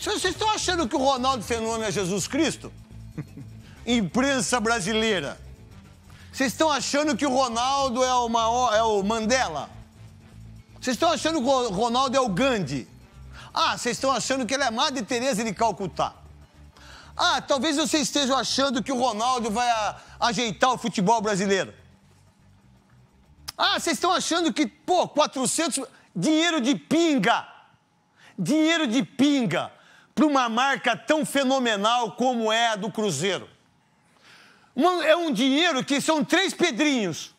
Vocês estão achando que o Ronaldo Fenômeno é Jesus Cristo? Imprensa brasileira. Vocês estão achando que o Ronaldo é o, maior, é o Mandela? Vocês estão achando que o Ronaldo é o Gandhi? Ah, vocês estão achando que ele é Madre Teresa de Calcutá? Ah, talvez vocês estejam achando que o Ronaldo vai a, ajeitar o futebol brasileiro. Ah, vocês estão achando que, pô, 400... Dinheiro de pinga! Dinheiro de pinga! para uma marca tão fenomenal como é a do Cruzeiro. Uma, é um dinheiro que são três Pedrinhos.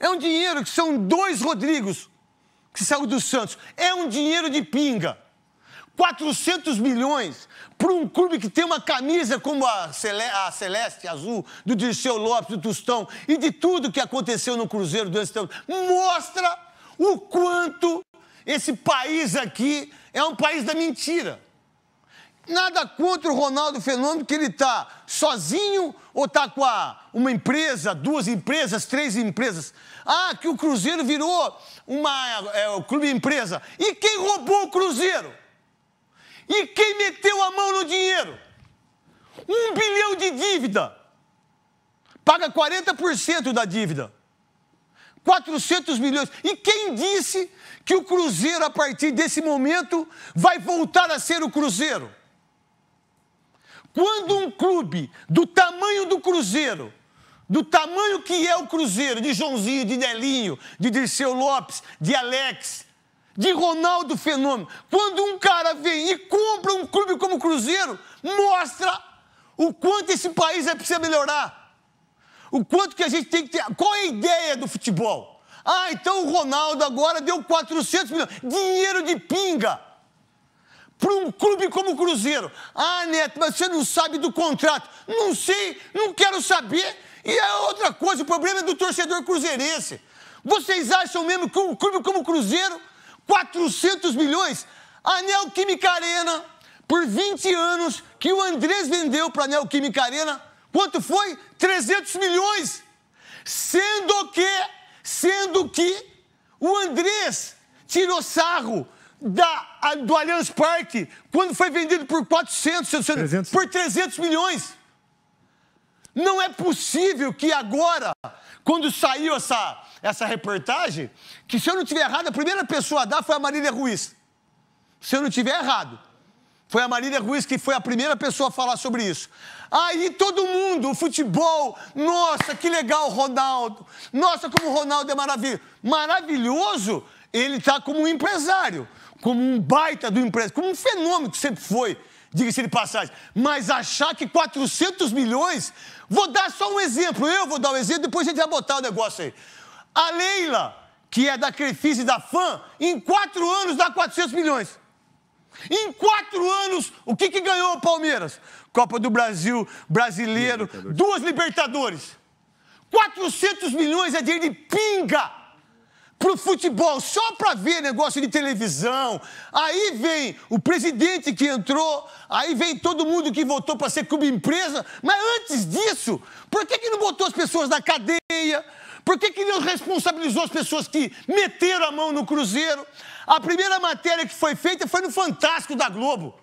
É um dinheiro que são dois Rodrigos que saiu do Santos. É um dinheiro de pinga. 400 milhões para um clube que tem uma camisa como a, Celeste, a Celeste Azul, do Dirceu Lopes, do Tostão e de tudo que aconteceu no Cruzeiro durante esse tempo, mostra o quanto esse país aqui é um país da mentira. Nada contra o Ronaldo Fenômeno, que ele está sozinho ou está com a, uma empresa, duas empresas, três empresas. Ah, que o Cruzeiro virou uma, é, o clube empresa. E quem roubou o Cruzeiro? E quem meteu a mão no dinheiro? Um bilhão de dívida. Paga 40% da dívida. 400 milhões. E quem disse que o Cruzeiro, a partir desse momento, vai voltar a ser o Cruzeiro? Quando um clube do tamanho do Cruzeiro, do tamanho que é o Cruzeiro, de Joãozinho, de Nelinho, de Dirceu Lopes, de Alex, de Ronaldo Fenômeno, quando um cara vem e compra um clube como o Cruzeiro, mostra o quanto esse país é precisa melhorar. O quanto que a gente tem que ter. Qual é a ideia do futebol? Ah, então o Ronaldo agora deu 400 milhões. Dinheiro de pinga para um clube como o Cruzeiro. Ah, Neto, mas você não sabe do contrato. Não sei, não quero saber. E é outra coisa, o problema é do torcedor cruzeirense. Vocês acham mesmo que um clube como o Cruzeiro, 400 milhões, Anel Neoquímica Arena, por 20 anos, que o Andrés vendeu para Anel Neoquímica Arena, quanto foi? 300 milhões! Sendo que, sendo que, o Andrés tirou sarro da, do Allianz Parque, quando foi vendido por 400, 300. por 300 milhões. Não é possível que agora, quando saiu essa, essa reportagem, que se eu não estiver errado, a primeira pessoa a dar foi a Marília Ruiz. Se eu não estiver errado. Foi a Marília Ruiz que foi a primeira pessoa a falar sobre isso. Aí todo mundo, o futebol, nossa, que legal, Ronaldo. Nossa, como o Ronaldo é maravilhoso. Maravilhoso ele está como um empresário, como um baita do empresário, como um fenômeno que sempre foi, diga-se de passagem. Mas achar que 400 milhões, vou dar só um exemplo, eu vou dar um exemplo, depois a gente vai botar o negócio aí. A Leila, que é da Crefisa e da Fã, em quatro anos dá 400 milhões. Em quatro anos, o que, que ganhou o Palmeiras? Copa do Brasil, brasileiro, libertadores. duas Libertadores. 400 milhões é dinheiro de pinga pro futebol, só para ver negócio de televisão. Aí vem o presidente que entrou, aí vem todo mundo que votou para ser clube empresa. Mas antes disso, por que, que não botou as pessoas na cadeia? Por que, que não responsabilizou as pessoas que meteram a mão no Cruzeiro? A primeira matéria que foi feita foi no Fantástico da Globo.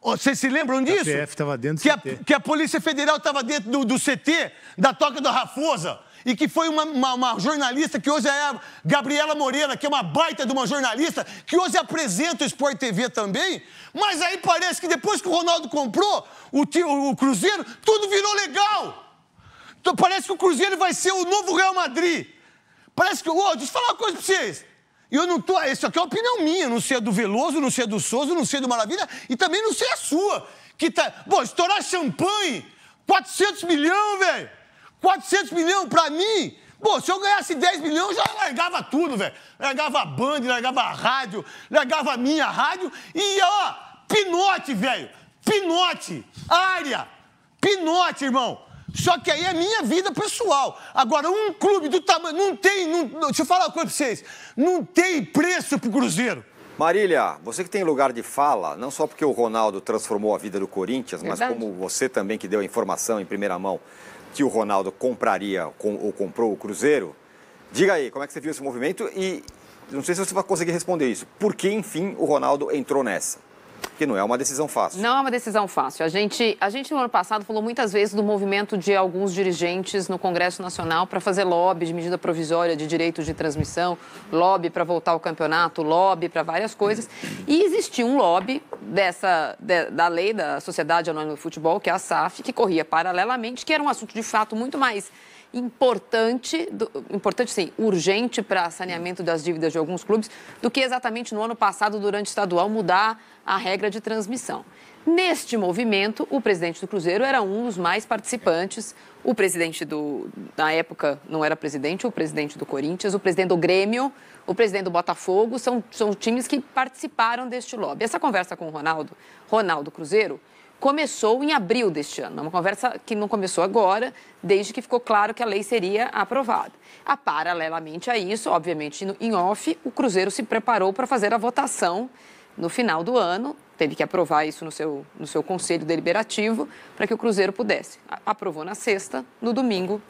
Vocês se lembram disso? A PF estava dentro do que CT. A, que a Polícia Federal estava dentro do, do CT, da Toca da Rafosa e que foi uma, uma, uma, jornalista que hoje é a Gabriela Morena, que é uma baita de uma jornalista, que hoje apresenta o Sport TV também. Mas aí parece que depois que o Ronaldo comprou o, o, o Cruzeiro, tudo virou legal. Então, parece que o Cruzeiro vai ser o novo Real Madrid. Parece que. Oh, deixa eu falar uma coisa pra vocês. Eu não tô. Isso aqui é opinião minha, não sei a do Veloso, não sei a do Souza, não sei a do Maravilha e também não sei a sua. Que tá. Bom, estourar champanhe, 400 milhões, velho. 400 milhões para mim? Pô, se eu ganhasse 10 milhões, já largava tudo, velho. Largava a Band, largava a rádio, largava a minha rádio e, ó, pinote, velho. Pinote, área, pinote, irmão. Só que aí é minha vida pessoal. Agora, um clube do tamanho. Não tem. Não, deixa eu falar uma coisa pra vocês. Não tem preço pro Cruzeiro. Marília, você que tem lugar de fala, não só porque o Ronaldo transformou a vida do Corinthians, Verdade. mas como você também que deu a informação em primeira mão que o Ronaldo compraria com, ou comprou o Cruzeiro. Diga aí, como é que você viu esse movimento? E não sei se você vai conseguir responder isso. Por que, enfim, o Ronaldo entrou nessa? que não é uma decisão fácil. Não é uma decisão fácil. A gente, a gente no ano passado falou muitas vezes do movimento de alguns dirigentes no Congresso Nacional para fazer lobby de medida provisória de direitos de transmissão, lobby para voltar ao campeonato, lobby para várias coisas. E existia um lobby dessa de, da lei da Sociedade Anônima do Futebol, que é a SAF, que corria paralelamente, que era um assunto de fato muito mais importante, do, importante sim, urgente para saneamento das dívidas de alguns clubes, do que exatamente no ano passado, durante o estadual, mudar a regra de transmissão. Neste movimento, o presidente do Cruzeiro era um dos mais participantes. O presidente do. Na época, não era presidente, o presidente do Corinthians, o presidente do Grêmio, o presidente do Botafogo, são, são times que participaram deste lobby. Essa conversa com o Ronaldo, Ronaldo Cruzeiro, começou em abril deste ano. É uma conversa que não começou agora, desde que ficou claro que a lei seria aprovada. A, paralelamente a isso, obviamente, em off, o Cruzeiro se preparou para fazer a votação no final do ano. Teve que aprovar isso no seu, no seu conselho deliberativo para que o Cruzeiro pudesse. aprovou na sexta, no domingo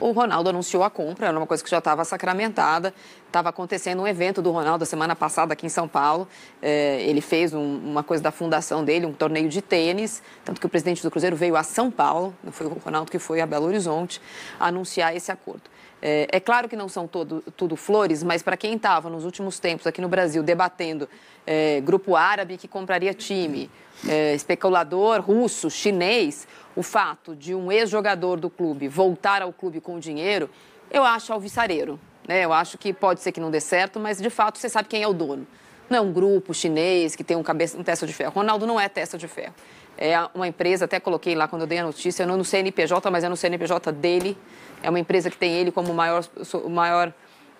o Ronaldo anunciou a compra, era uma coisa que já estava sacramentada. Estava acontecendo um evento do Ronaldo semana passada aqui em São Paulo. É, ele fez um, uma coisa da fundação dele, um torneio de tênis. Tanto que o presidente do Cruzeiro veio a São Paulo, não foi o Ronaldo que foi a Belo Horizonte, anunciar esse acordo. É, é, claro que não são todo, tudo flores, mas para quem estava nos últimos tempos aqui no Brasil debatendo é, grupo árabe que compraria time, é, especulador russo, chinês, o fato de um ex-jogador do clube voltar ao clube com dinheiro, eu acho alvissareiro. Né? Eu acho que pode ser que não dê certo, mas de fato você sabe quem é o dono. Não é um grupo chinês que tem um, cabeça, um testa de ferro. Ronaldo não é testa de ferro. É uma empresa, até coloquei lá quando eu dei a notícia, não no CNPJ, mas é no CNPJ dele é uma empresa que tem ele como maior, maior,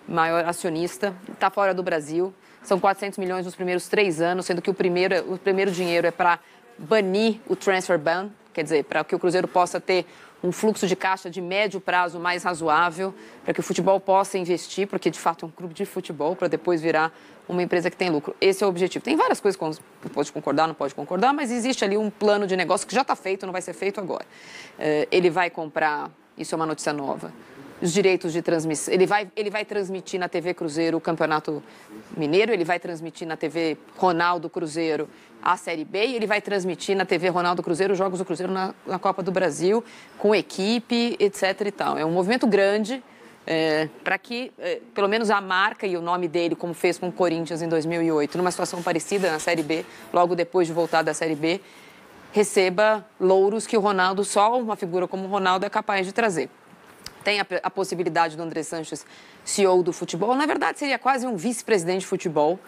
maior acionista, está fora do Brasil. São 400 milhões nos primeiros três anos, sendo que o primeiro, o primeiro dinheiro é para banir o transfer ban, quer dizer, para que o Cruzeiro possa ter um fluxo de caixa de médio prazo mais razoável, para que o futebol possa investir, porque de fato é um clube de futebol, para depois virar uma empresa que tem lucro. Esse é o objetivo. Tem várias coisas que pode concordar, não pode concordar, mas existe ali um plano de negócio que já está feito, não vai ser feito agora. Eh, ele vai comprar isso é uma notícia nova. Os direitos de transmissão. Ele vai, ele vai transmitir na TV Cruzeiro o Campeonato Mineiro, ele vai transmitir na TV Ronaldo Cruzeiro a Série B e ele vai transmitir na TV Ronaldo Cruzeiro os Jogos do Cruzeiro na, na Copa do Brasil, com equipe, etc. e tal. É um movimento grande. É, para que, é, pelo menos a marca e o nome dele, como fez com o Corinthians em 2008, numa situação parecida na Série B, logo depois de voltar da Série B, receba louros que o Ronaldo, só uma figura como o Ronaldo, é capaz de trazer. Tem a, a possibilidade do André Sanches, CEO do futebol, na verdade seria quase um vice-presidente de futebol.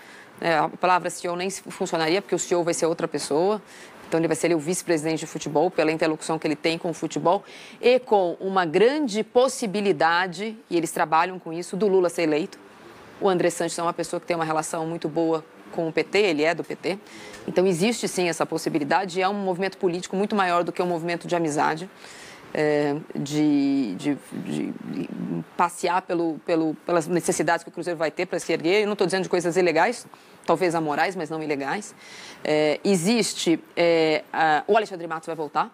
É, a palavra CEO nem funcionaria, porque o CEO vai ser outra pessoa. Então, ele vai ser o vice-presidente de futebol, pela interlocução que ele tem com o futebol e com uma grande possibilidade, e eles trabalham com isso, do Lula ser eleito. O André Santos é uma pessoa que tem uma relação muito boa com o PT, ele é do PT. Então existe sim essa possibilidade e é um movimento político muito maior do que um movimento de amizade. É, de, de, de, passear pelo, pelo, pelas necessidades que o Cruzeiro vai ter para se erguer. Eu não estou dizendo de coisas ilegais, talvez amorais, mas não ilegais. É, existe. É, a, o Alexandre Matos vai voltar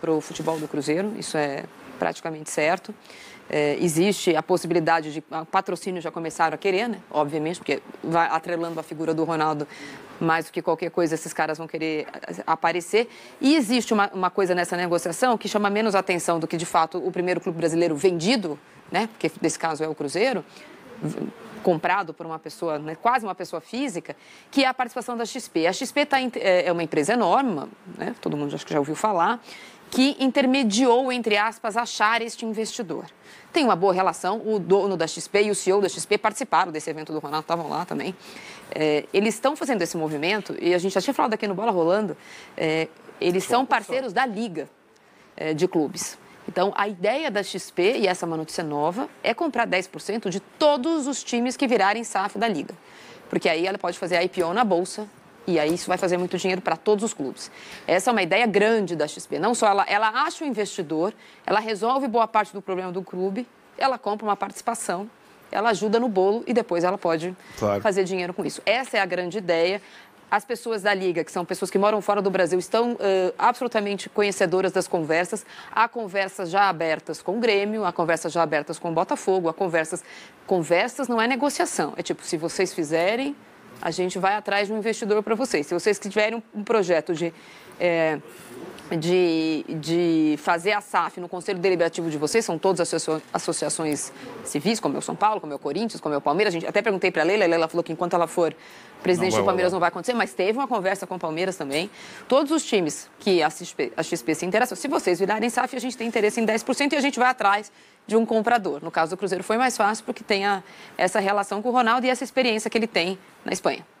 para o futebol do Cruzeiro, isso é praticamente certo. É, existe a possibilidade de ah, patrocínio já começaram a querer, né? Obviamente, porque vai atrelando a figura do Ronaldo mais do que qualquer coisa, esses caras vão querer ah, aparecer. E existe uma, uma coisa nessa negociação que chama menos atenção do que, de fato, o primeiro clube brasileiro vendido, né? Porque nesse caso é o Cruzeiro, comprado por uma pessoa, né, quase uma pessoa física, que é a participação da XP. A XP tá, é, é uma empresa enorme, né, todo mundo acho que já ouviu falar, que intermediou, entre aspas, achar este investidor. Tem uma boa relação, o dono da XP e o CEO da XP participaram desse evento do Ronaldo, estavam lá também. É, eles estão fazendo esse movimento, e a gente já tinha falado aqui no Bola Rolando, é, eles são parceiros da Liga é, de Clubes. Então, a ideia da XP, e essa é uma notícia nova, é comprar 10% de todos os times que virarem SAF da Liga. Porque aí ela pode fazer a IPO na Bolsa e aí isso vai fazer muito dinheiro para todos os clubes. Essa é uma ideia grande da XP. Não só ela, ela acha o investidor, ela resolve boa parte do problema do clube, ela compra uma participação, ela ajuda no bolo e depois ela pode claro. fazer dinheiro com isso. Essa é a grande ideia as pessoas da Liga, que são pessoas que moram fora do Brasil, estão uh, absolutamente conhecedoras das conversas. Há conversas já abertas com o Grêmio, há conversas já abertas com o Botafogo, há conversas. Conversas não é negociação. É tipo, se vocês fizerem, a gente vai atrás de um investidor para vocês. Se vocês tiverem um projeto de, é, de, de fazer a SAF no Conselho Deliberativo de vocês, são todas as associações civis, como é o São Paulo, como é o Corinthians, como é o Palmeiras. A gente até perguntei para a Leila, a Leila falou que enquanto ela for presidente vai, do Palmeiras vai, vai. não vai acontecer, mas teve uma conversa com o Palmeiras também. Todos os times que a XP, a XP se interessam, se vocês virarem SAF, a gente tem interesse em 10% e a gente vai atrás de um comprador. No caso do Cruzeiro foi mais fácil porque tem a, essa relação com o Ronaldo e essa experiência que ele tem na Espanha.